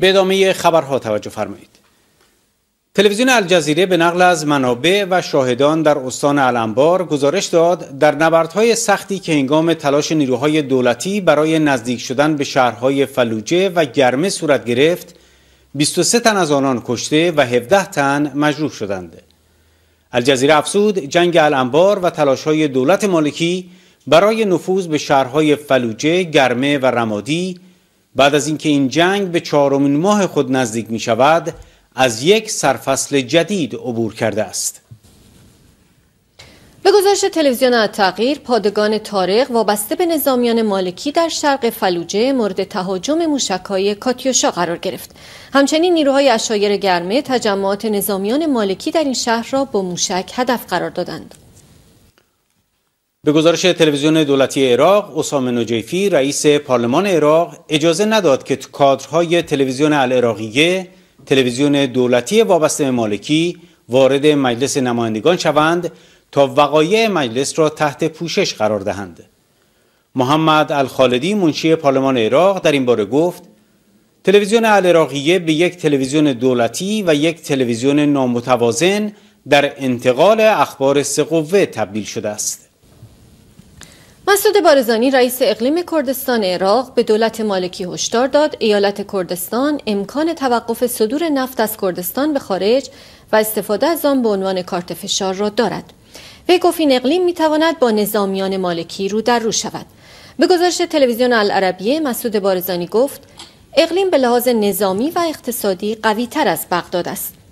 به ادامه خبرها توجه فرمایید تلویزیون الجزیره به نقل از منابع و شاهدان در استان الانبار گزارش داد در نبردهای سختی که هنگام تلاش نیروهای دولتی برای نزدیک شدن به شهرهای فلوجه و گرمه صورت گرفت 23 تن از آنان کشته و 17 تن مجروح شدند الجزیره افسود جنگ الانبار و تلاشهای دولت مالکی برای نفوذ به شهرهای فلوجه، گرمه و رمادی بعد از اینکه این جنگ به چهارمین ماه خود نزدیک می شود از یک سرفصل جدید عبور کرده است به گزارش تلویزیون تغییر پادگان تارق وابسته به نظامیان مالکی در شرق فلوجه مورد تهاجم موشکهای کاتیوشا قرار گرفت همچنین نیروهای اشایر گرمه تجمعات نظامیان مالکی در این شهر را با موشک هدف قرار دادند به گزارش تلویزیون دولتی عراق، اسامه نجیفی رئیس پارلمان عراق اجازه نداد که کادرهای تلویزیون العراقیه، تلویزیون دولتی وابسته مالکی وارد مجلس نمایندگان شوند تا وقایع مجلس را تحت پوشش قرار دهند. محمد الخالدی منشی پارلمان عراق در این باره گفت تلویزیون العراقیه به یک تلویزیون دولتی و یک تلویزیون نامتوازن در انتقال اخبار سه قوه تبدیل شده است. مسعود بارزانی رئیس اقلیم کردستان عراق به دولت مالکی هشدار داد ایالت کردستان امکان توقف صدور نفت از کردستان به خارج و استفاده از آن به عنوان کارت فشار را دارد وی گفت این اقلیم میتواند با نظامیان مالکی رو در رو شود به گزارش تلویزیون العربیه مسعود بارزانی گفت اقلیم به لحاظ نظامی و اقتصادی قوی تر از بغداد است